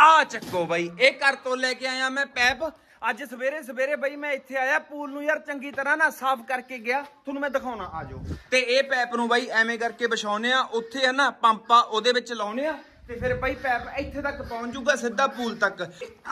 ਆ ਚੱਕੋ ਬਾਈ ਇਹ ਘਰ ਤੋਂ ਲੈ ਕੇ ਆਇਆ ਮੈਂ ਪੈਪ ਅੱਜ ਸਵੇਰੇ ਸਵੇਰੇ ਬਾਈ ਮੈਂ ਇੱਥੇ ਆਇਆ ਪੂਲ ਨੂੰ ਯਾਰ ਚੰਗੀ ਤਰ੍ਹਾਂ ਨਾ ਸਾਫ਼ ਕਰਕੇ ਗਿਆ ਤੁਹਾਨੂੰ ਮੈਂ ਦਿਖਾਉਣਾ ਆਜੋ ਤੇ ਇਹ ਪੈਪ ਨੂੰ ਬਾਈ ਐਵੇਂ ਕਰਕੇ ਵਿਛਾਉਨੇ ਆ ਉੱਥੇ ਹੈ ਨਾ ਪੰਪਾ ਉਹਦੇ ਵਿੱਚ ਲਾਉਨੇ ਆ ਤੇ ਫਿਰ ਬਾਈ ਪੈਪ ਇੱਥੇ ਤੱਕ ਪਹੁੰਚ ਜਾਊਗਾ ਸਿੱਧਾ ਪੂਲ ਤੱਕ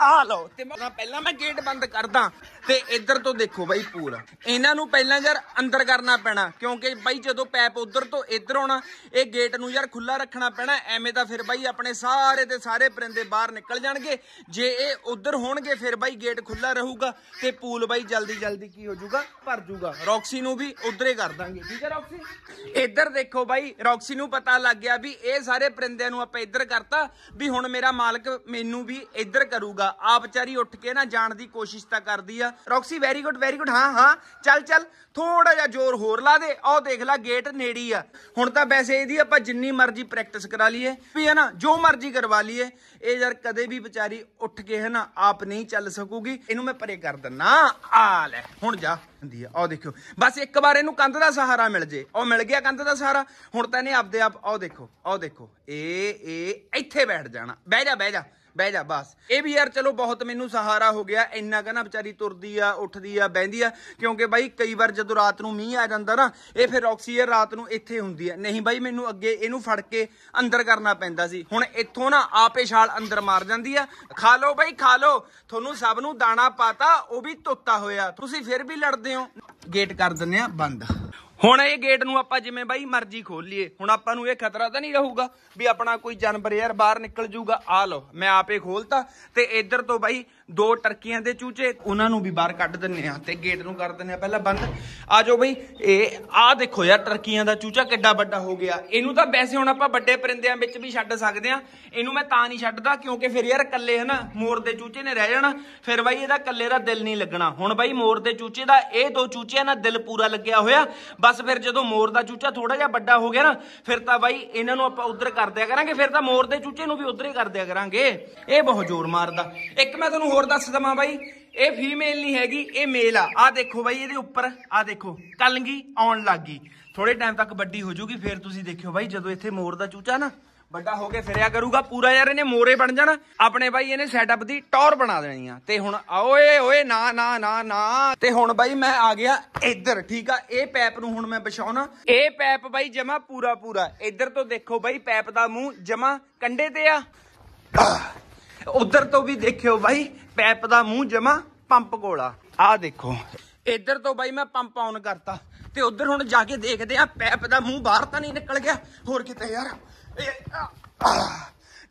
ਆ ਲਓ ਤੇ ਮੈਂ ਪਹਿਲਾਂ ਮੈਂ ਗੇਟ ਬੰਦ ਕਰਦਾ ਤੇ ਇੱਧਰ ਤੋਂ ਦੇਖੋ ਬਾਈ ਪੂਲ ਇਹਨਾਂ ਨੂੰ ਪਹਿਲਾਂ ਯਾਰ ਅੰਦਰ ਕਰਨਾ ਪੈਣਾ ਕਿਉਂਕਿ ਬਾਈ ਜਦੋਂ ਪੈਪ ਉਧਰ ਤੋਂ ਇੱਧਰ ਆਉਣਾ ਇਹ ਗੇਟ ਨੂੰ ਯਾਰ ਖੁੱਲਾ ਰੱਖਣਾ ਪੈਣਾ ਐਵੇਂ ਤਾਂ ਫਿਰ ਬਾਈ ਆਪਣੇ ਸਾਰੇ ਤੇ ਸਾਰੇ ਪਰਿੰਦੇ ਬਾਹਰ ਨਿਕਲ ਜਾਣਗੇ ਜੇ ਇਹ ਉਧਰ ਹੋਣਗੇ ਫਿਰ ਬਾਈ ਗੇਟ ਖੁੱਲਾ ਰਹੂਗਾ ਤੇ ਪੂਲ ਬਾਈ ਜਲਦੀ ਜਲਦੀ ਕੀ ਹੋ ਜਾਊਗਾ ਭਰ ਜਾਊਗਾ ਰੌਕਸੀ ਨੂੰ ਵੀ ਉਧਰੇ ਕਰ ਦਾਂਗੇ ਠੀਕ ਹੈ ਰੌਕਸੀ ਇੱਧਰ ਦੇਖੋ ਬਾਈ ਰੌਕਸੀ ਨੂੰ ਪਤਾ ਲੱਗ ਗਿਆ ਵੀ ਇਹ ਸਾਰੇ ਪਰਿੰਦਿਆਂ ਨੂੰ ਆਪਾਂ ਇੱਧਰ ਇਧਰ ਕਰਤਾ ਵੀ ਹੁਣ ਮੇਰਾ ਮਾਲਕ ਮੈਨੂੰ ਵੀ ਇੱਧਰ ਕਰੂਗਾ ਆ ਵਿਚਾਰੀ ਉੱਠ ਕੇ ਨਾ ਜਾਣ ਦੀ ਕੋਸ਼ਿਸ਼ ਤਾਂ ਕਰਦੀ ਆ Roxy very good very good ਹਾਂ ਹਾਂ ਚੱਲ ਚੱਲ ਥੋੜਾ ਜਿਹਾ ਜ਼ੋਰ ਹੋਰ ਲਾ ਦੇ ਆਹ ਦੇਖ ਲੈ ਗੇਟ ਨੇੜੀ ਆ ਹੁਣ ਤਾਂ ਵੈਸੇ ਇਹਦੀ ਆਪਾਂ ਜਿੰਨੀ ਮਰਜ਼ੀ ਪ੍ਰੈਕਟਿਸ ਕਰਾ ਲਈਏ ਵੀ ਹੈ ਨਾ ਜੋ ਮਰਜ਼ੀ ਕਰਵਾ ਲਈਏ ਇਹ ਯਾਰ ਕਦੇ ਵੀ ਵਿਚਾਰੀ ਉੱਠ ਕੇ ਹੈ ਨਾ ਆਪ ਨਹੀਂ ਚੱਲ ਸਕੂਗੀ ਇਹਨੂੰ ਮੈਂ ਪਰੇ ਕਰ ਦਿੰਨਾ ਆ ਲੈ ਹੁਣ ਜਾ ਹੁੰਦੀ ਆ ਆਹ ਦੇਖੋ ਬਸ ਇੱਕ ਵਾਰ ਇਹਨੂੰ ਕੰਧ ਦਾ ਸਹਾਰਾ ਮਿਲ ਜੇ ਉਹ ਮਿਲ ਗਿਆ ਕੰਧ ਦਾ ਸਹਾਰਾ ਹੁਣ ਤਾਂ ਇਹਨੇ ਆਪਦੇ ਆਪ ਆਹ ਦੇਖੋ ਆਹ ਦੇਖੋ ਇਹ ਇਹ ਇੱਥੇ ਬੈਠ ਜਾਣਾ ਬਹਿ ਜਾ ਬਹਿ ਜਾ ਬਹਿ ਜਾ ਬਸ ਇਹ ਵੀ ਯਾਰ ਚਲੋ ਬਹੁਤ ਮੈਨੂੰ ਸਹਾਰਾ ਹੋ ਗਿਆ ਇੰਨਾ ਕਹਿੰਦਾ ਵਿਚਾਰੀ ਤੁਰਦੀ ਆ ਉੱਠਦੀ ਆ ਬਹਿੰਦੀ ਆ ਕਿਉਂਕਿ ਬਾਈ ਕਈ ਵਾਰ ਜਦੋਂ ਰਾਤ ਨੂੰ ਮੀਂਹ ਆ ਜਾਂਦਾ ਨਾ ਇਹ ਫਿਰ ਆਕਸੀਜਨ ਰਾਤ ਨੂੰ ਇੱਥੇ ਹੁੰਦੀ ਆ ਨਹੀਂ ਬਾਈ ਮੈਨੂੰ ਅੱਗੇ ਇਹਨੂੰ ਫੜ ਕੇ ਅੰਦਰ ਕਰਨਾ ਪੈਂਦਾ ਸੀ ਹੁਣ ਇੱਥੋਂ ਨਾ ਆਪੇ ਛਾਲ ਅੰਦਰ ਮਾਰ ਜਾਂਦੀ ਆ ਖਾ ਲਓ ਬਾਈ ਖਾ ਲਓ ਤੁਹਾਨੂੰ ਸਭ ਨੂੰ ਦਾਣਾ ਪਾਤਾ ਉਹ ਵੀ ਤੋਤਾ ਹੋਇਆ ਤੁਸੀਂ ਫਿਰ ਵੀ ਲੜਦੇ ਹੋ ਗੇਟ ਕਰ ਦਿੰਨੇ ਆ ਬੰਦ ਹੁਣ ਇਹ ਗੇਟ ਨੂੰ ਆਪਾਂ ਜਿਵੇਂ ਬਾਈ ਮਰਜ਼ੀ ਖੋਲ ਲਈਏ ਹੁਣ ਆਪਾਂ ਨੂੰ ਇਹ ਖਤਰਾ ਤਾਂ ਨਹੀਂ ਰਹੂਗਾ ਵੀ ਆਪਣਾ ਕੋਈ ਜਾਨਵਰ ਯਾਰ ਬਾਹਰ ਨਿਕਲ ਜਾਊਗਾ ਆ ਲਓ ਮੈਂ ਆਪੇ ਖੋਲਤਾ ਤੇ ਇੱਧਰ ਤੋਂ ਬਾਈ ਦੋ ਟਰਕੀਆਂ ਦੇ ਚੂਚੇ ਉਹਨਾਂ ਨੂੰ ਵੀ ਬਾਹਰ ਕੱਢ ਦਿੰਨੇ ਆ ਤੇ ਗੇਟ ਨੂੰ ਕਰ ਦਿੰਨੇ ਆ ਪਹਿਲਾਂ ਬੰਦ ਆ ਜਾਓ ਬਈ ਇਹ ਆ ਦੇਖੋ ਯਾਰ ਟਰਕੀਆਂ ਦਾ ਚੂਚਾ ਕਿੱਡਾ ਵੱਡਾ ਹੋ ਗਿਆ ਇਹਨੂੰ ਤਾਂ ਵੈਸੇ ਹੁਣ ਆਪਾਂ ਵੱਡੇ ਪਰਿੰਦਿਆਂ ਵਿੱਚ ਵੀ ਛੱਡ ਸਕਦੇ ਆ ਇਹਨੂੰ ਮੈਂ ਤਾਂ ਨਹੀਂ ਛੱਡਦਾ ਕਿਉਂਕਿ ਫਿਰ ਯਾਰ ਕੱਲੇ ਹਨਾ ਮੋਰ ਦੇ ਚੂਚੇ ਨੇ ਰਹਿ ਜਾਣਾ ਫਿਰ ਬਾਈ ਇਹਦਾ ਕੱਲੇ ਦਾ ਦਿਲ ਨਹੀਂ ਲੱਗਣਾ ਹੁਣ ਬਾਈ ਮੋਰ ਦੇ ਚੂਚੇ ਦਾ ਇਹ ਦੋ ਚੂਚਿਆਂ ਨਾਲ ਦਿਲ ਪੂਰਾ ਲੱਗਿਆ ਹੋਇਆ ਬਸ ਫਿਰ ਜਦੋਂ ਮੋਰ ਦਾ ਚੂਚਾ ਥੋੜਾ ਜਿਹਾ ਵੱਡਾ ਹੋ ਗਿਆ ਨਾ ਫਿਰ ਤਾਂ ਬਾਈ ਇਹਨਾਂ ਨੂੰ ਆਪਾਂ ਉਧਰ ਕਰ ਦਿਆ ਕਰਾਂਗੇ ਫਿਰ ਤਾਂ ਮੋਰ ਦੇ ਚੂਚੇ ਨੂੰ ਵੀ ਉਧਰ ਹੀ ਕਰ ਦਿਆ ਕਰਾਂਗੇ ਇਹ ਬਹੁਤ ਜ਼ੋਰ ਮਾਰਦਾ ਇੱਕ ਮੈਂ ਤੁਹਾਨੂੰ ਹੋਰ ਦੱਸ ਦਵਾਂ ਬਾਈ ਇਹ ਫੀਮੇਲ ਨਹੀਂ ਹੈਗੀ ਇਹ ਮੇਲ ਆ ਆ ਦੇਖੋ ਬਾਈ ਇਹਦੇ ਉੱਪਰ ਆ ਦੇਖੋ ਕਲੰਗੀ ਆਉਣ ਲੱਗ ਗਈ ਥੋੜੇ ਟਾਈਮ ਤੱਕ ਵੱਡੀ ਹੋ ਜੂਗੀ ਫਿਰ ਤੁਸੀਂ ਦੇਖਿਓ ਬਾਈ ਜਦੋਂ ਇੱਥੇ ਮੋਰ ਦਾ ਚੂਚਾ ਨਾ ਵੱਡਾ ਹੋ ਕੇ ਫਿਰਿਆ ਕਰੂਗਾ ਪੂਰਾ ਯਾਰ ਇਹਨੇ ਮੋਰੇ ਬਣ ਜਾਣਾ ਆਪਣੇ ਬਾਈ ਇਹਨੇ ਸੈਟਅਪ ਦੀ ਟੌਰ ਬਣਾ ਦੇਣੀ ਆ ਤੇ ਹੁਣ ਓਏ ਓਏ ਨਾ ਨਾ ਨਾ ਨਾ ਤੇ ਹੁਣ ਬਾਈ ਮੈਂ ਆ ਗਿਆ ਇੱਧਰ ਠੀਕ ਆ ਇਹ ਪੈਪ ਨੂੰ ਹੁਣ ਮੈਂ ਵਿਛਾਉਣਾ ਇਹ ਪੈਪ ਬਾਈ ਜਮਾ ਪੂਰਾ ਪੂਰਾ ਇੱਧਰ ਤੋਂ ਦੇਖੋ ਬਾਈ ਪੈਪ ਦਾ ਮੂੰਹ ਜਮਾ ਕੰਡੇ ਤੇ ਆ ਉਧਰ ਤੋਂ ਵੀ ਦੇਖਿਓ ਬਾਈ ਪੈਪ ਦਾ ਮੂੰਹ ਜਮਾ ਪੰਪ ਕੋਲਾ ਆਹ ਦੇਖੋ ਇਧਰ ਤੋਂ ਬਾਈ ਮੈਂ ਪੰਪ ਆਨ ਕਰਤਾ ਤੇ ਉਧਰ ਹੁਣ ਜਾ ਕੇ ਦੇਖਦੇ ਆ ਪੈਪ ਦਾ ਮੂੰਹ ਬਾਹਰ ਤਾਂ ਨਹੀਂ ਨਿਕਲ ਗਿਆ ਹੋਰ ਕਿਤੇ ਯਾਰ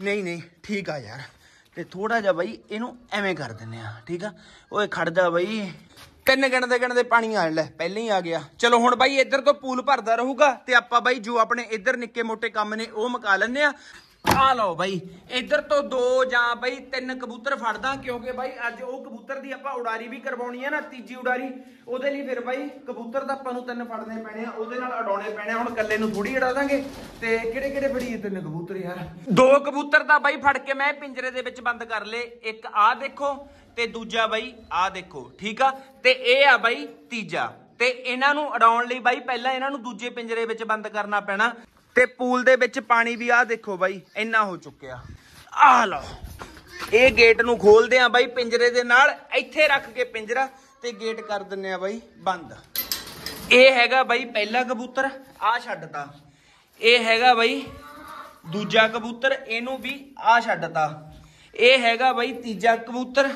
ਨਹੀਂ ਨਹੀਂ ਠੀਕ ਆ ਯਾਰ ਤੇ ਥੋੜਾ ਜਿਹਾ ਬਾਈ ਇਹਨੂੰ ਐਵੇਂ ਕਰ ਦਿੰਨੇ ਆ ਠੀਕ ਆ ਓਏ ਖੜਦਾ ਬਾਈ ਤਿੰਨ ਗਣਦੇ ਗਣਦੇ ਪਾਣੀ ਆਣ ਲੈ ਪਹਿਲਾਂ ਹੀ ਆ ਗਿਆ ਚਲੋ ਹੁਣ ਬਾਈ ਇੱਧਰ ਤੋਂ ਪੂਲ ਭਰਦਾ ਰਹੂਗਾ ਤੇ ਆਪਾਂ ਬਾਈ ਜੋ ਆਪਣੇ ਇੱਧਰ ਨਿੱਕੇ ਮੋਟੇ ਕੰਮ ਨੇ ਉਹ ਮੁਕਾ ਲੈਣੇ ਆ ਆ ਲਓ ਬਾਈ ਇੱਧਰ ਤੋਂ ਦੋ ਜਾਂ ਬਾਈ ਤਿੰਨ ਕਬੂਤਰ ਫੜਦਾ ਕਿਉਂਕਿ ਬਾਈ ਅੱਜ ਉਹ ਕਬੂਤਰ ਦੀ ਆਪਾਂ ਉਡਾਰੀ ਵੀ ਕਰਵਾਉਣੀ ਹੈ ਨਾ ਤੀਜੀ ਉਡਾਰੀ ਉਹਦੇ ਲਈ ਫਿਰ ਬਾਈ ਕਬੂਤਰ ਦਾ ਆਪਾਂ ਨੂੰ ਤਿੰਨ ਫੜਨੇ ਪੈਣੇ ਆ ਉਹਦੇ ਨਾਲ ਅਡਾਉਣੇ ਪੈਣੇ ਹੁਣ ਕੱਲੇ ਨੂੰ ਥੋੜੀ ਉਡਾ ਦਾਂਗੇ ਤੇ ਕਿਹੜੇ ਕਿਹੜੇ ਫੜੀਏ ਤਿੰਨ ਕਬੂਤਰ ਯਾਰ ਦੋ ਕਬੂਤਰ ਤਾਂ ਬਾਈ ਫੜ ਕੇ ਮੈਂ ਪਿੰਜਰੇ ਦੇ ਵਿੱਚ ਬੰਦ ਕਰ ਲਏ ਇੱਕ ਆ ਦੇਖੋ ਤੇ ਦੂਜਾ ਬਾਈ ਆ ਦੇਖੋ ਠੀਕ ਆ ਤੇ ਇਹ ਆ ਬਾਈ ਤੀਜਾ ਤੇ ਇਹਨਾਂ ਨੂੰ ਅਡਾਉਣ ਲਈ ਬਾਈ ਪਹਿਲਾਂ ਇਹਨਾਂ ਨੂੰ ਦੂਜੇ ਪਿੰਜਰੇ ਵਿੱਚ ਬੰਦ ਕਰਨਾ ਪੈਣਾ ਤੇ ਪੂਲ ਦੇ ਵਿੱਚ ਪਾਣੀ ਵੀ ਆ ਦੇਖੋ ਬਾਈ ਇੰਨਾ ਹੋ ਚੁੱਕਿਆ ਆਹ ਲਓ ਇਹ ਗੇਟ ਨੂੰ ਖੋਲਦੇ ਆ ਬਾਈ ਪਿੰਜਰੇ ਦੇ ਨਾਲ ਇੱਥੇ ਰੱਖ ਕੇ ਪਿੰਜਰਾ ਤੇ ਗੇਟ ਕਰ ਦਿੰਨੇ ਆ ਬਾਈ ਬੰਦ ਇਹ ਹੈਗਾ ਬਾਈ ਪਹਿਲਾ ਕਬੂਤਰ ਆ ਛੱਡਤਾ ਇਹ ਹੈਗਾ ਬਾਈ ਦੂਜਾ ਕਬੂਤਰ ਇਹਨੂੰ ਵੀ ਆ ਛੱਡਤਾ ਇਹ ਹੈਗਾ ਬਾਈ ਤੀਜਾ ਕਬੂਤਰ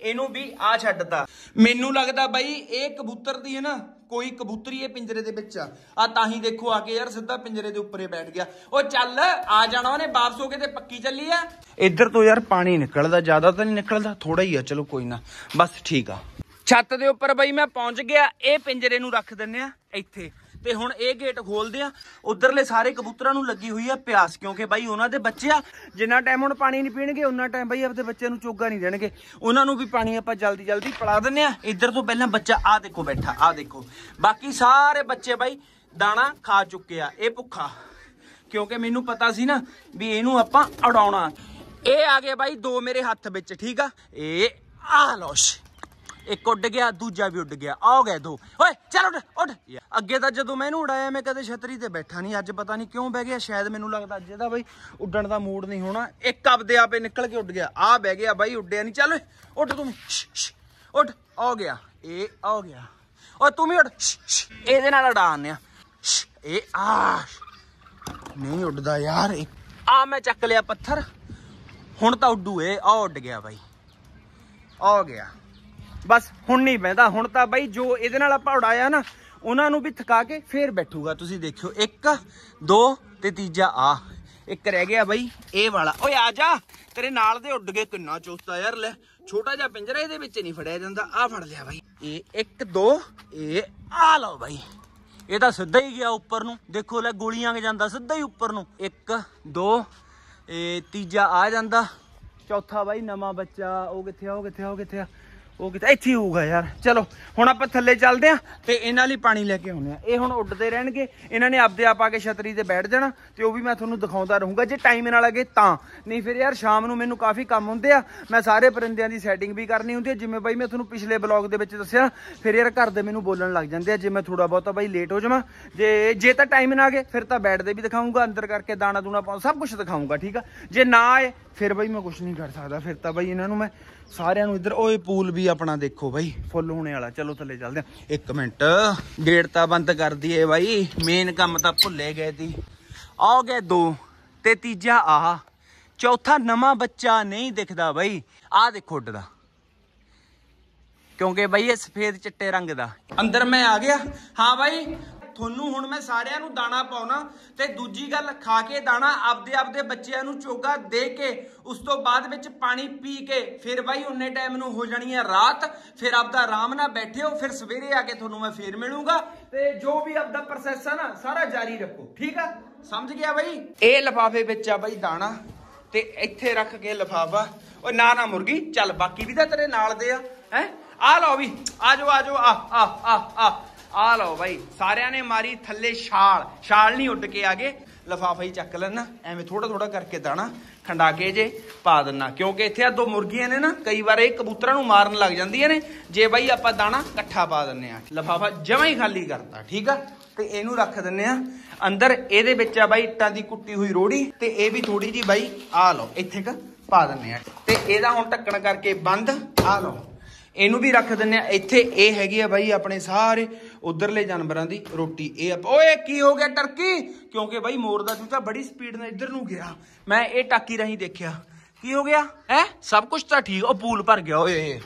ਇਹਨੂੰ ਵੀ ਆ ਛੱਡਤਾ ਮੈਨੂੰ ਲੱਗਦਾ ਬਾਈ ਇਹ ਕਬੂਤਰ ਦੀ ਹੈ ਨਾ ਕੋਈ ਕਬੂਤਰੀ ਇਹ ਪਿੰਜਰੇ ਦੇ ਵਿੱਚ ਆ ਆ ਤਾਂ ਹੀ ਦੇਖੋ ਆ ਕੇ ਯਾਰ ਸਿੱਧਾ ਪਿੰਜਰੇ ਦੇ ਉੱਪਰੇ ਬੈਠ ਗਿਆ ਉਹ ਚੱਲ ਆ ਜਾਣਾ ਉਹਨੇ ਵਾਪਸ ਹੋ ਕੇ ਤੇ ਪੱਕੀ ਚੱਲੀ ਆ ਇੱਧਰ ਤੋਂ ਯਾਰ ਪਾਣੀ ਨਿਕਲਦਾ ਜ਼ਿਆਦਾ ਤਾਂ ਨਹੀਂ ਨਿਕਲਦਾ ਥੋੜਾ ਹੀ ਆ ਚਲੋ ਕੋਈ ਨਾ ਬਸ ਠੀਕ ਆ ਛੱਤ ਦੇ ਉੱਪਰ ਬਈ ਮੈਂ ਪਹੁੰਚ ਗਿਆ ਇਹ ਪਿੰਜਰੇ ਨੂੰ ਰੱਖ ਦਿੰਨੇ ਆ ਇੱਥੇ ਤੇ ਹੁਣ ਇਹ ਗੇਟ ਖੋਲਦੇ ਆ ਉਧਰਲੇ ਸਾਰੇ ਕਬੂਤਰਾਂ ਨੂੰ ਲੱਗੀ ਹੋਈ ਆ ਪਿਆਸ ਕਿਉਂਕਿ ਬਾਈ ਉਹਨਾਂ ਦੇ ਬੱਚੇ ਆ ਜਿੰਨਾ ਟਾਈਮ ਹੁਣ ਪਾਣੀ ਨਹੀਂ ਪੀਣਗੇ ਉਹਨਾਂ ਟਾਈਮ ਬਾਈ ਆਪਦੇ ਬੱਚਿਆਂ ਨੂੰ ਚੋਗਾ ਨਹੀਂ ਦੇਣਗੇ ਉਹਨਾਂ ਨੂੰ ਵੀ ਪਾਣੀ ਆਪਾਂ ਜਲਦੀ ਜਲਦੀ ਪਿਲਾ ਦਿੰਨੇ ਆ ਇੱਧਰ ਤੋਂ ਪਹਿਲਾਂ ਬੱਚਾ ਆ ਦੇਖੋ ਬੈਠਾ ਆ ਦੇਖੋ ਬਾਕੀ ਸਾਰੇ ਬੱਚੇ ਬਾਈ ਦਾਣਾ ਖਾ ਚੁੱਕੇ ਆ ਇਹ ਭੁੱਖਾ ਕਿਉਂਕਿ ਮੈਨੂੰ ਪਤਾ ਸੀ ਨਾ ਵੀ ਇਹਨੂੰ ਆਪਾਂ ਉਡਾਉਣਾ ਇਹ ਆ ਗਿਆ ਬਾਈ ਦੋ ਮੇਰੇ ਹੱਥ ਵਿੱਚ ਠੀਕ ਆ ਇਹ ਆ ਲੋਸ਼ ਇੱਕ ਉੱਡ ਗਿਆ ਦੂਜਾ ਵੀ ਉੱਡ ਗਿਆ ਆਓ ਗਏ ਦੋ ਓਏ ਚੱਲ ਉੱਡ ਉੱਡ ਅੱਗੇ ਤਾਂ ਜਦੋਂ ਮੈਂ ਇਹਨੂੰ ਉਡਾਇਆ ਮੈਂ ਕਦੇ ਛਤਰੀ ਤੇ ਬੈਠਾ ਨਹੀਂ ਅੱਜ ਪਤਾ ਨਹੀਂ ਕਿਉਂ ਬਹਿ ਗਿਆ ਸ਼ਾਇਦ ਮੈਨੂੰ ਲੱਗਦਾ ਅੱਜ ਇਹਦਾ ਬਈ ਉੱਡਣ ਦਾ ਮੂਡ ਨਹੀਂ ਹੋਣਾ ਇੱਕ ਆਪਦੇ ਆਪੇ ਨਿਕਲ ਕੇ ਉੱਡ ਗਿਆ ਆ ਬਹਿ ਗਿਆ ਬਾਈ ਉੱਡਿਆ ਨਹੀਂ ਚੱਲ ਉੱਡ ਤੂੰ ਉੱਡ ਆ ਗਿਆ ਇਹ ਆ ਗਿਆ ਓਏ ਤੂੰ ਵੀ ਉੱਡ ਇਹਦੇ ਨਾਲ ਉਡਾਉਂਦੇ ਆ ਇਹ ਆ ਨਹੀਂ ਉੱਡਦਾ ਯਾਰ ਆ ਮੈਂ ਚੱਕ ਲਿਆ ਪੱਥਰ ਹੁਣ ਤਾਂ ਉੱਡੂ ਏ ਆ ਉੱਡ ਗਿਆ ਬਾਈ ਆ ਗਿਆ ਬਸ ਹੁਣ ਨਹੀਂ ਬੈਂਦਾ ਹੁਣ ਤਾਂ ਬਾਈ ਜੋ ਇਹਦੇ ਨਾਲ ਆਪਾਂ ਉਡਾਇਆ ਨਾ ਉਹਨਾਂ ਨੂੰ ਵੀ ਥਕਾ ਕੇ ਫੇਰ ਬੈਠੂਗਾ ਤੁਸੀਂ ਦੇਖਿਓ ਇੱਕ ਦੋ ਤੇ ਤੀਜਾ ਆ ਇੱਕ ਰਹਿ ਗਿਆ ਬਾਈ ਇਹ ਵਾਲਾ ਓਏ ਆ ਜਾ ਤੇਰੇ ਨਾਲ ਦੇ ਉੱਡ ਗਏ ਕਿੰਨਾ ਚੋਸਤਾ ਯਾਰ ਲੈ ਛੋਟਾ ਜਿਹਾ ਪਿੰਜਰਾ ਇਹਦੇ ਵਿੱਚ ਨਹੀਂ ਫੜਿਆ ਜਾਂਦਾ ਆ ਫੜ ਲਿਆ ਬਾਈ ਇਹ ਇੱਕ ਦੋ ਇਹ ਆ ਲਓ ਬਾਈ ਇਹ ਤਾਂ ਸਿੱਧਾ ਹੀ ਗਿਆ ਉੱਪਰ ਨੂੰ ਦੇਖੋ ਲੈ ਗੋਲੀਆਂ ਕੇ ਜਾਂਦਾ ਸਿੱਧਾ ਹੀ ਉੱਪਰ ਨੂੰ ਇੱਕ ਦੋ ਇਹ ਤੀਜਾ ਆ ਜਾਂਦਾ ਚੌਥਾ ਬਾਈ ਨਵਾਂ ਬੱਚਾ ਉਹ ਕਿੱਥੇ ਆ ਉਹ ਕਿੱਥੇ ਆ ਉਹ ਕਿੱਥੇ ਆ ਉਹ ਕਿਤੇ ਇੱਥੇ ਹੋਊਗਾ ਯਾਰ ਚਲੋ ਹੁਣ ਆਪਾਂ ਥੱਲੇ ਚੱਲਦੇ ਆ ਤੇ ਇਹਨਾਂ ਲਈ ਪਾਣੀ ਲੈ ਕੇ ਆਉਂਦੇ ਆ ਇਹ ਹੁਣ ਉੱਡਦੇ ਰਹਿਣਗੇ ਇਹਨਾਂ ਨੇ ਆਪਦੇ ਆਪ ਆ ਕੇ ਛਤਰੀ ਤੇ ਬੈਠ ਜਾਣਾ ਤੇ ਉਹ ਵੀ ਮੈਂ ਤੁਹਾਨੂੰ ਦਿਖਾਉਂਦਾ ਰਹੂੰਗਾ ਜੇ ਟਾਈਮ ਨਾਲ ਅਗੇ ਤਾਂ ਨਹੀਂ ਫਿਰ ਯਾਰ ਸ਼ਾਮ ਨੂੰ ਮੈਨੂੰ ਕਾਫੀ ਕੰਮ ਹੁੰਦੇ ਆ ਮੈਂ ਸਾਰੇ ਪਰਿੰਦਿਆਂ ਦੀ ਸੈਟਿੰਗ ਵੀ ਕਰਨੀ ਹੁੰਦੀ ਹੈ ਜਿਵੇਂ ਬਾਈ ਮੈਂ ਤੁਹਾਨੂੰ ਪਿਛਲੇ ਬਲੌਗ ਦੇ ਵਿੱਚ ਦੱਸਿਆ ਫਿਰ ਯਾਰ ਘਰ ਦੇ ਮੈਨੂੰ ਬੋਲਣ ਲੱਗ ਜਾਂਦੇ ਆ ਜੇ ਮੈਂ ਥੋੜਾ ਬਹੁਤਾ ਬਾਈ ਲੇਟ ਹੋ ਜਾਵਾਂ ਜੇ ਜੇ ਤਾਂ ਟਾਈਮ ਨਾਲ ਆਗੇ ਫਿਰ ਤਾਂ ਬੈਠਦੇ ਵੀ ਦਿਖਾਉਂਗਾ ਅੰਦਰ ਕਰਕੇ ਦਾਣਾ ਦੂਣਾ ਪਾਉਂ ਸਭ ਕੁਝ ਦਿਖਾਉਂਗਾ ਠੀਕ ਆ ਜੇ ਨਾ ਆਏ ਫਿਰ ਬਾਈ ਮੈਂ ਕੁਝ ਨਹੀਂ ਕਰ ਸਕਦਾ ਫਿਰ ਤਾਂ ਬਾਈ ਇਹਨਾਂ ਨੂੰ ਮੈਂ ਸਾਰਿਆਂ ਨੂੰ ਇੱਧਰ ਓਏ ਪੂਲ ਵੀ ਆਪਣਾ ਦੇਖੋ ਬਾਈ ਫੁੱਲ ਹੋਣੇ ਵਾਲਾ ਚਲੋ ਥੱਲੇ ਚੱਲਦੇ ਆ ਇੱਕ ਮਿੰਟ ਗੇਟ ਤਾਂ ਬੰਦ ਕਰ ਦਈਏ ਬਾਈ ਮੇਨ ਕੰਮ ਤਾਂ ਭੁੱਲੇ ਗਏ ਸੀ ਆ ਗਏ ਦੋ ਤੇ ਤੀਜਾ ਆਹ ਚੌਥਾ ਨਵਾਂ ਬੱਚਾ ਨਹੀਂ ਦਿਖਦਾ ਬਾਈ ਆਹ ਦੇਖੋ ਡੜਾ ਕਿਉਂਕਿ ਬਾਈ ਇਹ ਸਫੇਦ ਚਿੱਟੇ ਰੰਗ ਦਾ ਅੰਦਰ ਮੈਂ ਆ ਗਿਆ ਹਾਂ ਬਾਈ ਤੁਹਾਨੂੰ ਹੁਣ ਮੈਂ ਸਾਰਿਆਂ ਨੂੰ ਦਾਣਾ ਪਾਉਣਾ ਤੇ ਦੂਜੀ ਗੱਲ ਖਾ ਕੇ ਦਾਣਾ ਆਪਦੇ ਆਪਦੇ ਬੱਚਿਆਂ ਨੂੰ ਚੋਗਾ ਦੇ ਕੇ ਉਸ ਤੋਂ ਬਾਅਦ ਵਿੱਚ ਪਾਣੀ ਪੀ ਕੇ ਫਿਰ ਬਾਈ ਉਹਨੇ ਟਾਈਮ ਨੂੰ ਹੋ ਜਾਣੀ ਹੈ ਰਾਤ ਫਿਰ ਆਪਦਾ ਆਰਾਮ ਨਾਲ ਬੈਠੇ ਹੋ ਫਿਰ ਸਵੇਰੇ ਆ ਕੇ ਤੁਹਾਨੂੰ ਮੈਂ ਫੇਰ ਮਿਲੂੰਗਾ ਤੇ ਜੋ ਵੀ ਆਪਦਾ ਪ੍ਰੋਸੈਸ ਆ ਨਾ ਸਾਰਾ ਜਾਰੀ ਰੱਖੋ ਠੀਕ ਆ ਸਮਝ ਗਿਆ ਬਾਈ ਇਹ ਲਫਾਫੇ ਵਿੱਚ ਆ ਬਾਈ ਦਾਣਾ ਤੇ ਇੱਥੇ ਰੱਖ ਕੇ ਲਫਾਫਾ ਓ ਨਾ ਨਾ ਮੁਰਗੀ ਚੱਲ ਬਾਕੀ ਵੀ ਤਾਂ ਤੇਰੇ ਨਾਲ ਦੇ ਆ ਹੈ ਆ ਲਓ ਵੀ ਆਜੋ ਆਜੋ ਆ ਆ ਆ ਆ ਆ ਲਓ ਬਾਈ ਸਾਰਿਆਂ ਨੇ ਮਾਰੀ ਥੱਲੇ ਛਾਲ ਛਾਲ ਨਹੀਂ ਉੱਡ ਕੇ ਆਗੇ ਲਫਾਫਾ ਹੀ ਚੱਕ ਲੈਣਾ ਐਵੇਂ ਥੋੜਾ ਥੋੜਾ ਕਰਕੇ ਦਾਣਾ ਖੰਡਾ ਕੇ ਜੇ ਪਾ ਦੇਣਾ ਕਿਉਂਕਿ ਇੱਥੇ ਆ ਦੋ ਮੁਰਗੀਆਂ ਨੇ ਨਾ ਕਈ ਵਾਰ ਇਹ ਕਬੂਤਰਾਂ ਨੂੰ ਮਾਰਨ ਲੱਗ ਜਾਂਦੀਆਂ ਨੇ ਜੇ ਬਾਈ ਆਪਾਂ ਦਾਣਾ ਇਕੱਠਾ ਪਾ ਦਿੰਨੇ ਆ ਲਫਾਫਾ ਜਮਾਂ ਹੀ ਖਾਲੀ ਕਰਤਾ ਠੀਕ ਆ ਤੇ ਇਹਨੂੰ ਰੱਖ ਦਿੰਨੇ ਆ ਅੰਦਰ ਇਹਦੇ ਵਿੱਚ ਆ ਬਾਈ ਇੱਟਾਂ ਦੀ ਕੁੱਟੀ ਹੋਈ ਰੋੜੀ ਤੇ ਇਹ ਵੀ ਥੋੜੀ ਜੀ ਬਾਈ ਆ ਲਓ ਇੱਥੇ ਕ ਪਾ ਦਿੰਨੇ ਆ ਤੇ ਇਹਦਾ ਹੁਣ ਢੱਕਣ ਕਰਕੇ ਬੰਦ ਆ ਲਓ ਇਹਨੂੰ ਵੀ ਰੱਖ ਦਿੰਨੇ ਆ ਇੱਥੇ ਇਹ ਹੈਗੀ ਆ ਬਾਈ ਆਪਣੇ ਸਾਰੇ ਉਧਰਲੇ ਜਾਨਵਰਾਂ ਦੀ ਰੋਟੀ ਇਹ ਓਏ ਕੀ ਹੋ ਗਿਆ ਟਰਕੀ ਕਿਉਂਕਿ ਬਾਈ ਮੋਰ ਦਾ ਚੂਚਾ ਬੜੀ ਸਪੀਡ ਨਾਲ ਇੱਧਰ ਨੂੰ ਗਿਆ ਮੈਂ ਇਹ ਟਾਕੀ ਰਹੀ ਦੇਖਿਆ ਕੀ ਹੋ ਗਿਆ ਹੈ ਸਭ ਕੁਝ ਤਾਂ ਠੀਕ ਉਹ ਪੂਲ ਭਰ ਗਿਆ ਓਏ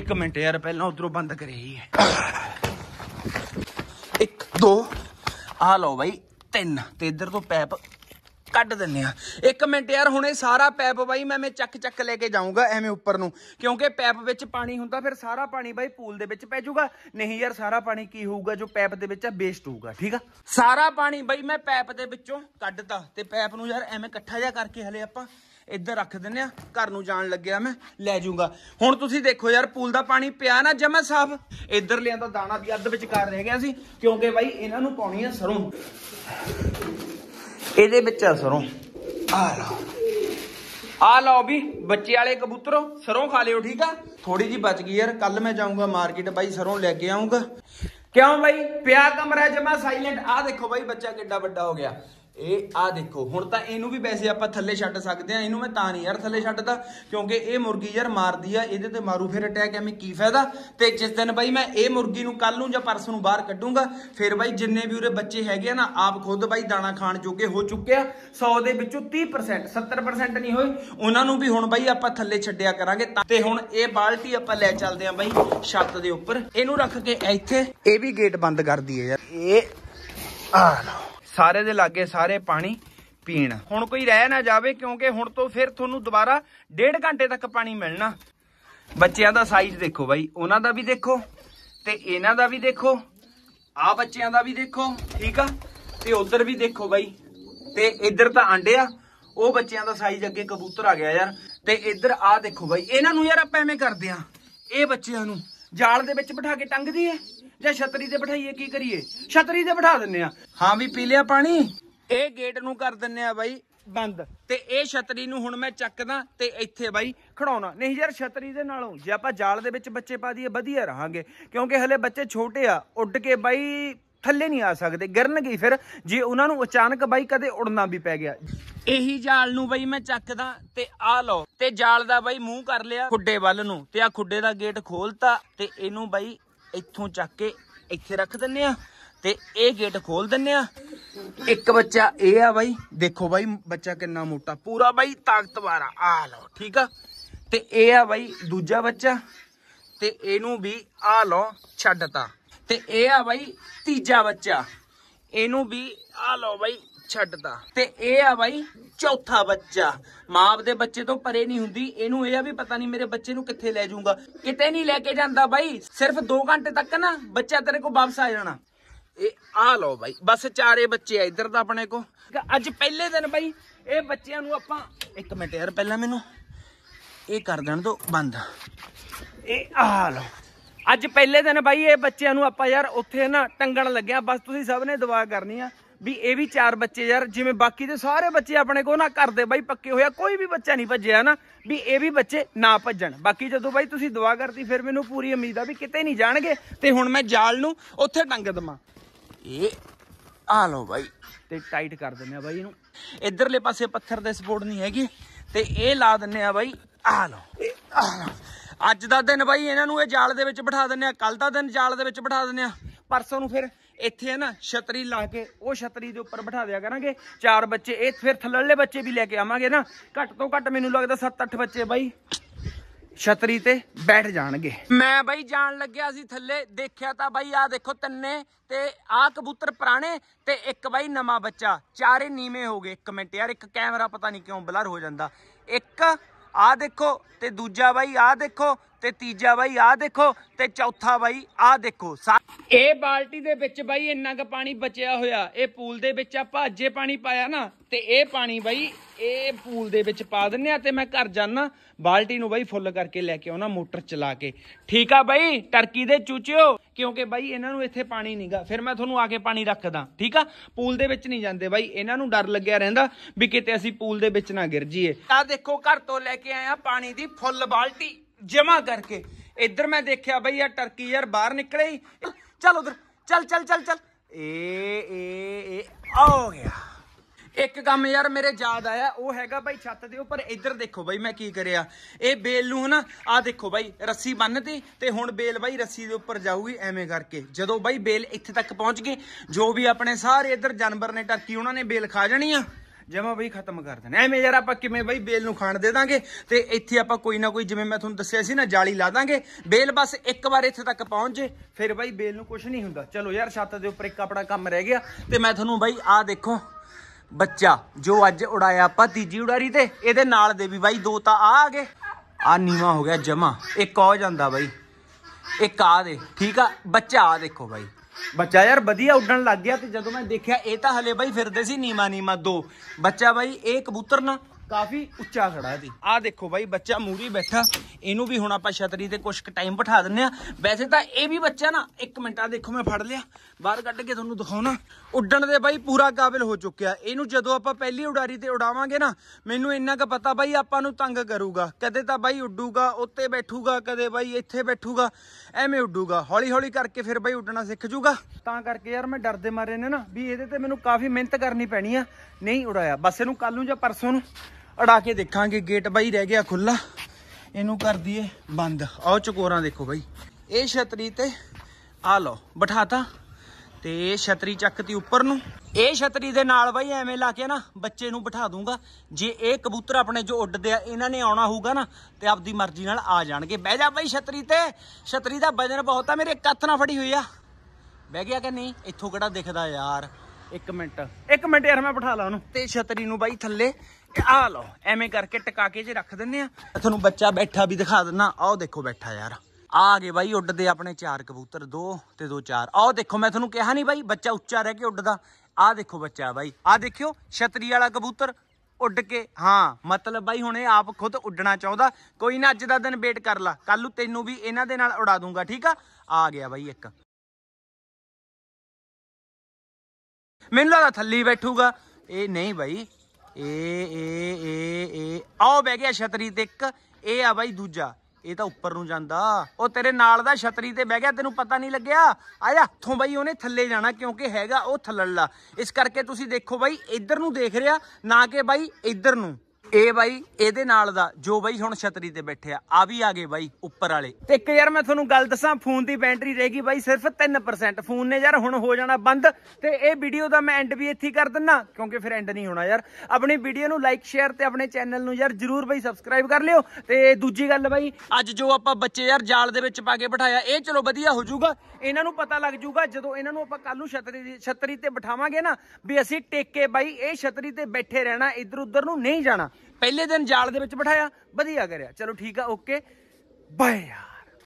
ਇੱਕ ਮਿੰਟ ਯਾਰ ਪਹਿਲਾਂ ਉਧਰੋਂ ਬੰਦ ਕਰੀ ਇੱਕ ਦੋ ਆ ਲਓ ਬਾਈ ਤਿੰਨ ਤੇ ਇੱਧਰ ਤੋਂ ਪੈਪ ਕੱਢ ਦਿੰਨੇ ਆ ਇੱਕ ਮਿੰਟ ਯਾਰ ਹੁਣੇ ਸਾਰਾ ਪੈਪ ਬਾਈ ਮੈਂ ਮੈਂ ਚੱਕ ਚੱਕ ਲੈ ਕੇ ਜਾਊਂਗਾ ਐਵੇਂ ਉੱਪਰ ਨੂੰ ਕਿਉਂਕਿ ਪੈਪ ਵਿੱਚ ਪਾਣੀ ਹੁੰਦਾ ਫਿਰ ਸਾਰਾ ਪਾਣੀ ਬਾਈ ਪੂਲ ਦੇ ਵਿੱਚ ਪੈ ਜਾਊਗਾ ਨਹੀਂ ਯਾਰ ਸਾਰਾ ਪਾਣੀ ਕੀ ਹੋਊਗਾ ਜੋ ਪੈਪ ਦੇ ਵਿੱਚ ਆ ਵੇਸਟ ਹੋਊਗਾ ਠੀਕ ਆ ਸਾਰਾ ਪਾਣੀ ਬਾਈ ਮੈਂ ਪੈਪ ਦੇ ਵਿੱਚੋਂ ਕੱਢਤਾ ਤੇ ਪੈਪ ਨੂੰ ਯਾਰ ਐਵੇਂ ਇਕੱਠਾ ਜਿਹਾ ਕਰਕੇ ਹਲੇ ਆਪਾਂ ਇੱਧਰ ਰੱਖ ਦਿੰਨੇ ਆ ਘਰ ਨੂੰ ਜਾਣ ਲੱਗਿਆ ਮੈਂ ਲੈ ਜਾਊਂਗਾ ਹੁਣ ਤੁਸੀਂ ਦੇਖੋ ਯਾਰ ਪੂਲ ਦਾ ਪਾਣੀ ਪਿਆ ਨਾ ਜਮਾ ਸਾਫ ਇੱਧਰ ਲਿਆਂਦਾ ਦਾਣਾ ਵੀ ਅੱਧ ਵਿੱਚ ਕਰ ਰਹਿ ਗਿਆ ਸੀ ਕਿਉਂਕਿ ਬਾਈ ਇਹਨਾਂ ਨੂੰ ਪਾਉਣੀ ਆ ਸਰੋਂ ਇਹਦੇ ਵਿੱਚ ਆ ਸਰੋਂ ਆ ਲਓ ਆ ਲਓ ਵੀ ਬੱਚੇ ਵਾਲੇ ਕਬੂਤਰੋ ਸਰੋਂ ਖਾ ਲਿਓ ਠੀਕ ਆ ਥੋੜੀ ਜੀ ਬਚ ਗਈ ਯਾਰ ਕੱਲ ਮੈਂ ਜਾਊਂਗਾ ਮਾਰਕੀਟ ਬਾਈ ਸਰੋਂ ਲੈ ਕੇ ਆਉਂਗਾ ਕਿਉਂ ਬਾਈ ਪਿਆ ਕਮਰਾ ਜਮਾ ਸਾਇਲੈਂਟ ਆ ਦੇਖੋ ਬਾਈ ਬੱਚਾ ਕਿੱਡਾ ਵੱਡਾ ਹੋ ਗਿਆ ਇਹ ਆ ਦੇਖੋ ਹੁਣ ਤਾਂ ਇਹਨੂੰ ਵੀ ਵੈਸੇ ਆਪਾਂ ਥੱਲੇ ਛੱਡ ਸਕਦੇ ਆ ਇਹਨੂੰ ਮੈਂ ਤਾਂ ਨਹੀਂ ਯਾਰ ਥੱਲੇ ਛੱਡਦਾ ਕਿਉਂਕਿ ਇਹ ਮੁਰਗੀ ਯਾਰ ਮਾਰਦੀ ਆ ਇਹਦੇ ਤੇ ਮਾਰੂ ਫਿਰ ਅਟੈਕ ਐਵੇਂ ਕੀ ਫਾਇਦਾ ਤੇ ਜਿਸ ਦਿਨ ਬਾਈ ਮੈਂ ਇਹ ਮੁਰਗੀ ਨੂੰ ਕੱਲ ਨੂੰ ਜਾਂ ਪਰਸ ਨੂੰ ਬਾਹਰ ਕੱਢੂੰਗਾ ਫਿਰ ਬਾਈ ਜਿੰਨੇ ਵੀ ਉਰੇ ਬੱਚੇ ਹੈਗੇ ਆ ਨਾ ਆਪ ਖੁਦ ਬਾਈ ਦਾਣਾ ਖਾਣ ਜੋਗੇ ਹੋ ਚੁੱਕੇ ਆ 100 ਦੇ ਵਿੱਚੋਂ 30% 70% ਨਹੀਂ ਹੋਏ ਉਹਨਾਂ ਨੂੰ ਵੀ ਹੁਣ ਬਾਈ ਆਪਾਂ ਥੱਲੇ ਛੱਡਿਆ ਕਰਾਂਗੇ ਤੇ ਹੁਣ ਇਹ ਬਾਲਟੀ ਆਪਾਂ ਲੈ ਚੱਲਦੇ ਆ ਬਾਈ ਛੱਤ ਦੇ ਉੱਪਰ ਇਹਨੂੰ ਰੱਖ ਕੇ ਇੱਥੇ ਇਹ ਵੀ ਗੇਟ ਬੰਦ ਕਰ ਦਈਏ ਯਾਰ ਇਹ ਆ ਲਓ ਸਾਰੇ ਦੇ ਲਾਗੇ ਸਾਰੇ ਪਾਣੀ ਪੀਣ ਹੁਣ ਕੋਈ ਰਹਿ ਨਾ ਜਾਵੇ ਕਿਉਂਕਿ ਹੁਣ ਤੋਂ ਫਿਰ ਤੁਹਾਨੂੰ ਦੁਬਾਰਾ 1.5 ਘੰਟੇ ਤੱਕ ਪਾਣੀ ਮਿਲਣਾ ਬੱਚਿਆਂ ਦਾ ਸਾਈਜ਼ ਦੇਖੋ ਬਾਈ ਉਹਨਾਂ ਦਾ ਵੀ ਦੇਖੋ ਤੇ ਇਹਨਾਂ ਦਾ ਵੀ ਦੇਖੋ ਆ ਬੱਚਿਆਂ ਦਾ ਵੀ ਦੇਖੋ ਠੀਕ ਆ ਤੇ ਉਧਰ ਵੀ ਦੇਖੋ ਬਾਈ ਤੇ ਇੱਧਰ ਤਾਂ ਆਂਡੇ ਆ ਉਹ ਬੱਚਿਆਂ ਦਾ ਸਾਈਜ਼ ਅੱਗੇ ਕਬੂਤਰ ਆ ਗਿਆ ਯਾਰ ਤੇ ਇੱਧਰ ਆ ਦੇਖੋ ਬਾਈ ਇਹਨਾਂ ਨੂੰ ਯਾਰ ਆਪਾਂ ਐਵੇਂ ਕਰਦੇ ਆ ਇਹ ਬੱਚਿਆਂ ਨੂੰ ਜਾਲ ਦੇ ਵਿੱਚ ਬਿਠਾ ਕੇ ਟੰਗਦੇ ਆ ਜਾਂ ਛਤਰੀ ਤੇ ਬਿਠਾਈਏ ਕੀ ਕਰੀਏ ਛਤਰੀ ਤੇ ਬਿਠਾ ਦਿੰਨੇ ਆ ਹਾਂ ਵੀ ਪੀ ਲਿਆ ਪਾਣੀ ਇਹ ਗੇਟ ਨੂੰ ਕਰ ਦਿੰਨੇ ਆ ਬਾਈ ਬੰਦ ਤੇ ਇਹ ਛਤਰੀ ਨੂੰ ਹੁਣ ਮੈਂ ਚੱਕਦਾ ਤੇ ਇੱਥੇ ਬਾਈ ਖੜਾਉਣਾ ਨਹੀਂ ਯਾਰ ਛਤਰੀ ਦੇ ਨਾਲੋਂ ਜੇ ਆਪਾਂ ਜਾਲ ਦੇ ਵਿੱਚ ਬੱਚੇ ਪਾ ਦਈਏ ਵਧੀਆ ਰਹਾਂਗੇ ਕਿਉਂਕਿ ਹਲੇ ਬੱਚੇ ਛੋਟੇ ਆ ਉੱਡ ਕੇ ਬਾਈ ਥੱਲੇ ਨਹੀਂ ਆ ਸਕਦੇ ਗਿਰਨਗੇ ਫਿਰ ਜੇ ਉਹਨਾਂ ਨੂੰ ਅਚਾਨਕ ਬਾਈ ਕਦੇ ਉੜਨਾ ਵੀ ਪੈ ਗਿਆ ਇਹੀ ਜਾਲ ਨੂੰ ਬਾਈ ਮੈਂ ਚੱਕਦਾ ਤੇ ਆ ਲਓ ਤੇ ਜਾਲ ਦਾ ਬਾਈ ਮੂੰਹ ਕਰ ਲਿਆ ਖੁੱਡੇ ਵੱਲ ਨੂੰ ਤੇ ਆ ਖੁੱਡੇ ਦਾ ਗੇਟ ਖੋਲਤਾ ਤੇ ਇਹਨੂੰ ਬਾਈ ਇੱਥੋਂ ਚੱਕ ਕੇ ਇੱਥੇ ਰੱਖ ਦਿੰਨੇ ਆ ਤੇ ਇਹ ਗੇਟ ਖੋਲ ਦਿੰਨੇ ਆ ਇੱਕ ਬੱਚਾ ਇਹ ਆ ਬਾਈ ਦੇਖੋ ਬਾਈ ਬੱਚਾ ਕਿੰਨਾ ਮੋਟਾ ਪੂਰਾ ਬਾਈ ਤਾਕਤਵਾਰ ਆ ਆ ਲਓ ਠੀਕ ਆ ਤੇ ਇਹ ਆ ਬਾਈ ਦੂਜਾ ਬੱਚਾ ਤੇ ਇਹਨੂੰ ਵੀ ਆ ਲਓ ਛੱਡਤਾ ਤੇ ਇਹ ਆ ਬਾਈ ਤੀਜਾ ਬੱਚਾ ਇਹਨੂੰ ਵੀ ਆ ਲਓ ਬਾਈ ਛੱਡਦਾ ਤੇ ਇਹ ਆ ਬਾਈ ਚੌਥਾ ਬੱਚਾ ਮਾਪ ਦੇ ਬੱਚੇ ਤੋਂ ਪਰੇ ਨਹੀਂ ਹੁੰਦੀ ਇਹਨੂੰ ਇਹ ਆ ਵੀ ਪਤਾ ਨਹੀਂ ਮੇਰੇ ਬੱਚੇ ਨੂੰ ਕਿੱਥੇ ਲੈ ਜਾਊਂਗਾ ਕਿਤੇ ਨਹੀਂ ਲੈ ਕੇ ਜਾਂਦਾ ਬਾਈ ਸਿਰਫ 2 ਘੰਟੇ ਤੱਕ ਨਾ ਬੱਚਾ ਤੇਰੇ ਕੋਲ ਵਾਪਸ ਆ ਜਾਣਾ ਇਹ ਆ ਲਓ ਬਾਈ ਬਸ ਚਾਰੇ ਬੱਚੇ ਆ ਇੱਧਰ ਦਾ ਆਪਣੇ ਕੋ ਅੱਜ ਪਹਿਲੇ ਦਿਨ ਬਾਈ ਇਹ ਬੱਚਿਆਂ ਨੂੰ ਆਪਾਂ ਇੱਕ ਮਿੰਟ ਯਾਰ ਪਹਿਲਾਂ ਮੈਨੂੰ ਇਹ ਕਰ ਦੇਣ ਦੋ ਬੰਦ ਇਹ ਆ ਲਓ ਅੱਜ ਪਹਿਲੇ ਦਿਨ ਬਾਈ ਇਹ ਬੱਚਿਆਂ ਨੂੰ ਆਪਾਂ ਯਾਰ ਉੱਥੇ ਨਾ ਟੰਗਣ ਲੱਗਿਆ ਬਸ ਤੁਸੀਂ ਸਭ ਨੇ ਦੁਆ ਕਰਨੀ ਆ ਵੀ ਇਹ ਵੀ ਚਾਰ ਬੱਚੇ ਯਾਰ ਜਿਵੇਂ ਬਾਕੀ ਦੇ ਸਾਰੇ ਬੱਚੇ ਆਪਣੇ ਕੋ ਨਾ ਕਰਦੇ ਬਾਈ ਪੱਕੇ ਹੋਇਆ ਕੋਈ ਵੀ ਬੱਚਾ ਨਹੀਂ ਭੱਜਿਆ ਨਾ ਵੀ ਇਹ ਵੀ ਬੱਚੇ ਨਾ ਭੱਜਣ ਬਾਕੀ ਜਦੋਂ ਬਾਈ ਤੁਸੀਂ ਦੁਆ ਕਰਤੀ ਫਿਰ ਮੈਨੂੰ ਪੂਰੀ ਉਮੀਦ ਆ ਵੀ ਕਿਤੇ ਨਹੀਂ ਜਾਣਗੇ ਤੇ ਹੁਣ ਮੈਂ ਜਾਲ ਨੂੰ ਉੱਥੇ ਟੰਗ ਦਵਾਂ ਇਹ ਆ ਲਓ ਬਾਈ ਤੇ ਟਾਈਟ ਕਰ ਦਿੰਨੇ ਆ ਬਾਈ ਇਹਨੂੰ ਇਧਰਲੇ ਪਾਸੇ ਪੱਥਰ ਦੇ ਸਪੋਰਟ ਨਹੀਂ ਹੈਗੀ ਤੇ ਇਹ ਲਾ ਦਿੰਨੇ ਆ ਬਾਈ ਆ ਲਓ ਅੱਜ ਦਾ ਦਿਨ ਬਾਈ ਇਹਨਾਂ ਨੂੰ ਇਹ ਜਾਲ ਦੇ ਵਿੱਚ ਬਿਠਾ ਦਿੰਨੇ ਆ ਕੱਲ ਦਾ ਦਿਨ ਜਾਲ ਦੇ ਵਿੱਚ ਬਿਠਾ ਦਿੰਨੇ ਆ ਪਰਸੋਂ ਨੂੰ ਫਿਰ ਇੱਥੇ ਹੈ ਨਾ ਛਤਰੀ ਲਾ ਕੇ ਉਹ ਛਤਰੀ ਦੇ ਉੱਪਰ ਬਿਠਾ ਦਿਆ ਕਰਾਂਗੇ ਚਾਰ ਬੱਚੇ ਇਹ ਫਿਰ ਥੱਲੜਲੇ ਬੱਚੇ ਵੀ ਲੈ ਕੇ ਆਵਾਂਗੇ ਨਾ ਘੱਟ ਤੋਂ ਘੱਟ ਮੈਨੂੰ ਲੱਗਦਾ 7-8 ਬੱਚੇ ਬਾਈ ਛਤਰੀ ਤੇ ਬੈਠ ਜਾਣਗੇ ਮੈਂ ਬਾਈ ਜਾਣ ਲੱਗਿਆ ਸੀ ਥੱਲੇ ਦੇਖਿਆ ਤਾਂ ਬਾਈ ਆ ਦੇਖੋ ਤਿੰਨੇ ਤੇ ਆ ਕਬੂਤਰ ਪੁਰਾਣੇ ਤੇ ਇੱਕ ਬਾਈ ਨਵਾਂ ਬੱਚਾ ਚਾਰੇ ਨੀਵੇਂ ਹੋ ਗਏ ਇੱਕ ਮਿੰਟ ਯਾਰ ਇੱਕ ਕੈਮਰਾ ਪਤਾ ਨਹੀਂ ਕਿਉਂ ਬਲਰ ਹੋ ਜਾਂਦਾ ਇੱਕ ਆ ਦੇਖੋ ਤੇ ਦੂਜਾ ਬਾਈ ਆ ਦੇਖੋ ਤੇ ਤੀਜਾ ਬਾਈ ਆ ਦੇਖੋ ਤੇ ਚੌਥਾ ਬਾਈ ਆ ਦੇਖੋ ਇਹ ਬਾਲਟੀ ਦੇ ਵਿੱਚ ਬਾਈ ਇੰਨਾ ਕੁ ਪਾਣੀ ਬਚਿਆ ਹੋਇਆ ਇਹ ਪੂਲ ਦੇ ਵਿੱਚ ਆਪਾਂ ਅੱਜੇ ਪਾਣੀ ਪਾਇਆ ਨਾ ਤੇ ਇਹ ਪਾਣੀ ਬਾਈ ਇਹ ਪੂਲ ਦੇ ਵਿੱਚ ਪਾ ਦਿੰਨੇ ਆ ਤੇ ਮੈਂ ਘਰ ਜਾਣਾ ਬਾਲਟੀ ਨੂੰ ਬਾਈ ਫੁੱਲ ਕਰਕੇ ਲੈ ਕੇ ਆਉਣਾ ਮੋਟਰ ਚਲਾ ਕੇ ਠੀਕ ਆ ਬਾਈ ਟਰਕੀ ਦੇ ਚੂਚਿਓ ਕਿਉਂਕਿ ਬਾਈ ਇਹਨਾਂ ਨੂੰ ਇੱਥੇ ਪਾਣੀ ਨਹੀਂਗਾ ਫਿਰ ਮੈਂ ਤੁਹਾਨੂੰ ਆ ਕੇ ਪਾਣੀ ਰੱਖਦਾ ਠੀਕ ਆ ਪੂਲ ਦੇ ਵਿੱਚ ਨਹੀਂ ਜਾਂਦੇ ਬਾਈ ਇਹਨਾਂ ਨੂੰ ਡਰ ਲੱਗਿਆ ਰਹਿੰਦਾ ਵੀ ਕਿਤੇ ਅਸੀਂ ਪੂਲ ਦੇ ਵਿੱਚ ਨਾ ਗਿਰ ਜਾਈਏ ਆ ਦੇਖੋ ਘਰ ਤੋਂ ਲੈ ਕੇ ਆਇਆ ਪਾਣੀ ਦੀ ਫੁੱਲ ਬਾਲਟੀ ਜਮਾ ਕਰਕੇ ਇੱਧਰ ਮੈਂ ਦੇਖਿਆ ਬਈ ਆ ਟਰਕੀ ਯਾਰ ਬਾਹਰ ਨਿਕਲੇ ਚਲ ਉਧਰ ਚੱਲ ਚੱਲ ਚੱਲ ਚੱਲ ਏ ਏ ਏ ਆ ਗਿਆ ਇੱਕ ਕੰਮ ਯਾਰ ਮੇਰੇ ਯਾਦ ਆਇਆ ਉਹ ਹੈਗਾ ਬਾਈ ਛੱਤ ਦੇ ਉੱਪਰ ਇੱਧਰ ਦੇਖੋ ਬਾਈ ਮੈਂ ਕੀ ਕਰਿਆ ਇਹ ਬੇਲ ਨੂੰ ਨਾ ਆ ਦੇਖੋ ਬਾਈ ਰੱਸੀ ਬੰਨਤੀ ਤੇ ਹੁਣ ਬੇਲ ਬਾਈ ਰੱਸੀ ਦੇ ਉੱਪਰ ਜਾਊਗੀ ਐਵੇਂ ਕਰਕੇ ਜਦੋਂ ਬਾਈ ਬੇਲ ਇੱਥੇ ਤੱਕ ਪਹੁੰਚ ਗਈ ਜੋ ਵੀ ਆਪਣੇ ਸਾਰੇ ਇੱਧਰ ਜਾਨਵਰ ਨੇ ਟਰਕੀ ਉਹਨਾਂ ਨੇ ਬੇਲ ਖਾ ਜਾਣੀ ਆ ਜਮਾ ਬਈ ਖਤਮ ਕਰ ਦੇਣਾ ਐਵੇਂ ਯਾਰ ਆਪਾਂ ਕਿਵੇਂ ਬਈ ਬੇਲ ਨੂੰ ਖਾਣ ਦੇ ਦਾਂਗੇ ਤੇ ਇੱਥੇ ਆਪਾਂ ਕੋਈ ਨਾ ਕੋਈ ਜਿਵੇਂ ਮੈਂ ਤੁਹਾਨੂੰ ਦੱਸਿਆ ਸੀ ਨਾ ਜਾਲੀ ਲਾ ਦਾਂਗੇ ਬੇਲ ਬਸ ਇੱਕ ਵਾਰ ਇੱਥੇ ਤੱਕ ਪਹੁੰਚ ਜੇ ਫਿਰ ਬਈ ਬੇਲ ਨੂੰ ਕੁਝ ਨਹੀਂ ਹੁੰਦਾ ਚਲੋ ਯਾਰ ਛੱਤ ਦੇ ਉੱਪਰ ਇੱਕ ਆਪਣਾ ਕੰਮ ਰਹਿ ਗਿਆ ਤੇ ਮੈਂ ਤੁਹਾਨੂੰ ਬਈ ਆਹ ਦੇਖੋ ਬੱਚਾ ਜੋ ਅੱਜ ਉਡਾਇਆ ਆਪਾਂ ਤੀਜੀ ਉਡਾਰੀ ਤੇ ਇਹਦੇ ਨਾਲ ਦੇ ਵੀ ਬਾਈ ਦੋ ਤਾਂ ਆ ਆ ਗਏ ਆ ਨੀਵਾ ਹੋ ਗਿਆ ਜਮਾ ਇੱਕ ਆ ਜਾਂਦਾ ਬਾਈ ਇੱਕ ਆ ਦੇ ਠੀਕ ਆ ਬੱਚਾ ਆ ਦੇਖੋ ਬਾਈ ਬੱਚਾ ਯਾਰ ਵਧੀਆ ਉੱਡਣ ਲੱਗ ਗਿਆ ਤੇ ਜਦੋਂ ਮੈਂ ਦੇਖਿਆ ਇਹ ਤਾਂ ਹਲੇ ਬਾਈ ਫਿਰਦੇ ਸੀ ਨੀਮਾ ਨੀਮਾ ਦੋ ਬੱਚਾ ਬਾਈ ਇਹ ਕਬੂਤਰ ਨਾ ਕਾਫੀ ਉੱਚਾ ਖੜਾ ਸੀ ਆਹ ਦੇਖੋ ਬਾਈ ਬੱਚਾ ਮੂਰੀ ਬੈਠਾ ਇਹਨੂੰ ਵੀ ਹੁਣ ਆਪਾਂ ਛਤਰੀ ਤੇ ਕੁਝ ਟਾਈਮ ਬਿਠਾ ਦਿੰਨੇ ਆ ਵੈਸੇ ਤਾਂ ਇਹ ਵੀ ਬੱਚਾ ਨਾ 1 ਮਿੰਟ ਆ ਦੇਖੋ ਮੈਂ ਫੜ ਲਿਆ ਬਾਹਰ ਕੱਢ ਕੇ ਤੁਹਾਨੂੰ ਦਿਖਾਉਣਾ ਉੱਡਣ ਦੇ ਬਾਈ ਪੂਰਾ ਕਾਬਿਲ ਹੋ ਚੁੱਕਿਆ ਇਹਨੂੰ ਜਦੋਂ ਆਪਾਂ ਪਹਿਲੀ ਉਡਾਰੀ ਤੇ ਉਡਾਵਾਂਗੇ ਨਾ ਮੈਨੂੰ ਇੰਨਾ ਕੁ ਪਤਾ ਬਾਈ ਆਪਾਂ ਨੂੰ ਤੰਗ ਕਰੂਗਾ ਕਦੇ ਤਾਂ ਬਾਈ ਉੱਡੂਗਾ ਉੱਤੇ ਬੈਠੂਗਾ ਕਦੇ ਬਾਈ ਇੱਥੇ ਬੈਠੂਗਾ ਐਵੇਂ ਉੱਡੂਗਾ ਹੌਲੀ ਹੌਲੀ ਕਰਕੇ ਫਿਰ ਬਾਈ ਉੱਡਣਾ ਸਿੱਖ ਜੂਗਾ ਤਾਂ ਕਰਕੇ ਯਾਰ ਮੈਂ ਡਰਦੇ ਮਾਰੇ ਨੇ ਨਾ ਵੀ ਇਹਦੇ ਤੇ ਮੈਨੂੰ ਕਾਫੀ ਮਿਹਨਤ ਕਰਨੀ ਪੈਣੀ ਆ ਨਹੀਂ ਉਡਾਇਆ ਬਸ ਇਹਨੂੰ ਕੱਲ ਨੂੰ ਜਾਂ ਪਰਸੋਂ ਨੂੰ ਅੜਾ ਕੇ ਦੇਖਾਂਗੇ ਗੇਟ ਬਾਈ ਰਹਿ ਗਿਆ ਖੁੱਲਾ ਇਹਨੂੰ ਕਰ ਦਈਏ ਬੰਦ ਆਹ ਚਕੋਰਾ ਦੇਖੋ ਬਾਈ ਇਹ ਛਤਰੀ ਤੇ ਆ ਲਓ ਬਿਠਾਤਾ ਤੇ ਇਹ ਛਤਰੀ ਚੱਕਤੀ ਉੱਪਰ ਨੂੰ ਇਹ ਛਤਰੀ ਦੇ ਨਾਲ ਬਾਈ ਐਵੇਂ ਲਾ ਕੇ ਨਾ ਬੱਚੇ ਨੂੰ ਬਿਠਾ ਦੂੰਗਾ ਜੇ ਇਹ ਕਬੂਤਰ ਆਪਣੇ ਜੋ ਉੱਡਦੇ ਆ ਇਹਨਾਂ ਨੇ ਆਉਣਾ ਹੋਊਗਾ ਨਾ ਤੇ ਆਪਦੀ ਮਰਜ਼ੀ ਨਾਲ ਆ ਜਾਣਗੇ ਬਹਿ ਜਾ ਬਾਈ ਛਤਰੀ ਤੇ ਛਤਰੀ ਦਾ ਵਜਨ ਬਹੁਤ ਆ ਮੇਰੇ ਕੱਥ ਨਾਲ ਫੜੀ ਹੋਈ ਆ ਬਹਿ ਗਿਆ ਕਿ ਨਹੀਂ ਇੱਥੋਂ ਕਿਹੜਾ ਦਿਖਦਾ ਯਾਰ 1 ਮਿੰਟ 1 ਮਿੰਟ ਯਾਰ ਮੈਂ ਬਿਠਾ ਲਾ ਉਹਨੂੰ ਤੇ ਛਤਰੀ ਨੂੰ ਬਾਈ ਥੱਲੇ ਆ ਲਓ ਐਵੇਂ ਕਰਕੇ ਟਿਕਾ ਕੇ ਜੇ ਰੱਖ ਦਿੰਨੇ ਆ ਤੁਹਾਨੂੰ ਬੱਚਾ ਬੈਠਾ ਵੀ ਦਿਖਾ ਦਿੰਨਾ ਆਓ ਦੇਖੋ ਬੈਠਾ ਯਾਰ ਆ ਗਏ ਬਾਈ ਉੱਡਦੇ ਆਪਣੇ ਚਾਰ ਕਬੂਤਰ ਦੋ ਤੇ ਦੋ ਚਾਰ ਆਓ ਦੇਖੋ ਮੈਂ ਤੁਹਾਨੂੰ ਕਿਹਾ ਨਹੀਂ ਬਾਈ ਬੱਚਾ ਉੱਚਾ ਰਹਿ ਕੇ ਉੱਡਦਾ ਆ ਦੇਖੋ ਬੱਚਾ ਬਾਈ ਆ ਦੇਖਿਓ ਛਤਰੀ ਵਾਲਾ ਕਬੂਤਰ ਉੱਡ ਕੇ ਹਾਂ ਮਤਲਬ ਬਾਈ ਹੁਣ ਇਹ ਆਪ ਖੁਦ ਉੱਡਣਾ ਚਾਹੁੰਦਾ ਕੋਈ ਨਾ ਅੱਜ ਦਾ ਦਿਨ ਵੇਟ ਕਰ ਲਾ ਕੱਲ ਨੂੰ ਤੈਨੂੰ ਵੀ ਇਹਨਾਂ ਦੇ ਨਾਲ ਉਡਾ ਦੂੰਗਾ ਠੀਕ ਆ ਆ ਗਿਆ ਬਾਈ ਇੱਕ ਮੈਨੂੰ ਲੱਗਾ ਥੱਲੇ ਬੈਠੂਗਾ ਇਹ ਨਹੀਂ ਬਾਈ ਏ ਏ ਏ ਏ ਆਓ ਬਹਿ ਗਿਆ ਛਤਰੀ ਤੇ ਇੱਕ ਇਹ ਆ ਬਾਈ ਦੂਜਾ ਇਹ ਤਾਂ ਉੱਪਰ ਨੂੰ ਜਾਂਦਾ ਉਹ ਤੇਰੇ ਨਾਲ ਦਾ ਛਤਰੀ ਤੇ ਬਹਿ ਗਿਆ ਤੈਨੂੰ ਪਤਾ ਨਹੀਂ ਲੱਗਿਆ ਆ ਜਾ ਹੱਥੋਂ ਬਾਈ ਉਹਨੇ ਥੱਲੇ ਜਾਣਾ ਕਿਉਂਕਿ ਹੈਗਾ ਉਹ ਥੱਲੜਲਾ ਇਸ ਕਰਕੇ ਤੁਸੀਂ ਦੇਖੋ ਬਾਈ ਇੱਧਰ ਨੂੰ ਦੇਖ ਰਿਹਾ ਨਾ ਕਿ ਬਾਈ ਇੱਧਰ ਨੂੰ ਇਹ ਬਾਈ ਇਹਦੇ ਨਾਲ ਦਾ ਜੋ ਬਾਈ ਹੁਣ ਛਤਰੀ ਤੇ ਬੈਠਿਆ ਆ ਵੀ ਆ ਗਏ ਬਾਈ ਉੱਪਰ ਵਾਲੇ ਤੇ ਇੱਕ ਯਾਰ ਮੈਂ ਤੁਹਾਨੂੰ ਗੱਲ ਦੱਸਾਂ ਫੋਨ ਦੀ ਬੈਟਰੀ ਰਹਿ ਗਈ ਬਾਈ ਸਿਰਫ 3% ਫੋਨ ਨੇ ਯਾਰ ਹੁਣ ਹੋ ਜਾਣਾ ਬੰਦ ਤੇ ਇਹ ਵੀਡੀਓ ਦਾ ਮੈਂ ਐਂਡ ਵੀ ਇੱਥੇ ਕਰ ਦਿੰਨਾ ਕਿਉਂਕਿ ਫਿਰ ਐਂਡ ਨਹੀਂ ਹੋਣਾ ਯਾਰ ਆਪਣੀ ਵੀਡੀਓ ਨੂੰ ਲਾਈਕ ਸ਼ੇਅਰ ਤੇ ਆਪਣੇ ਚੈਨਲ ਨੂੰ ਯਾਰ ਜਰੂਰ ਬਾਈ ਸਬਸਕ੍ਰਾਈਬ ਕਰ ਲਿਓ ਤੇ ਦੂਜੀ ਗੱਲ ਬਾਈ ਅੱਜ ਜੋ ਆਪਾਂ ਬੱਚੇ ਯਾਰ ਜਾਲ ਦੇ ਵਿੱਚ ਪਾ ਕੇ ਬਿਠਾਇਆ ਇਹ ਚਲੋ ਵਧੀਆ ਹੋ ਜਾਊਗਾ ਇਹਨਾਂ ਨੂੰ ਪਤਾ ਲੱਗ ਜਾਊਗਾ ਜਦੋਂ ਇਹਨਾਂ ਨੂੰ ਆਪਾਂ ਕੱਲ ਨੂੰ ਛਤਰੀ ਛਤਰੀ ਤੇ ਬਿਠਾਵਾਂਗੇ ਨਾ ਵੀ ਅਸੀਂ ਟੇਕੇ ਬਾਈ ਇਹ ਛਤਰੀ ਤੇ ਬੈਠੇ ਰਹਿਣਾ ਇਧਰ ਉਧਰ ਨੂੰ ਨਹੀਂ ਜਾਣਾ ਪਹਿਲੇ ਦਿਨ ਜਾਲ ਦੇ ਵਿੱਚ ਬਿਠਾਇਆ ਵਧੀਆ ਕਰਿਆ ਚਲੋ ਠੀਕ ਆ ਓਕੇ ਬਾਏ